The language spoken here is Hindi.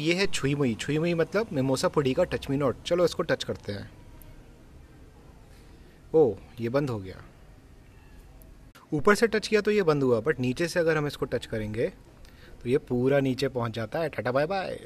ये है छुई मुई छुई मुई मतलब मेमोसा पुडी का टच मी नोट चलो इसको टच करते हैं ओ ये बंद हो गया ऊपर से टच किया तो ये बंद हुआ बट नीचे से अगर हम इसको टच करेंगे तो ये पूरा नीचे पहुंच जाता है टाटा बाय बाय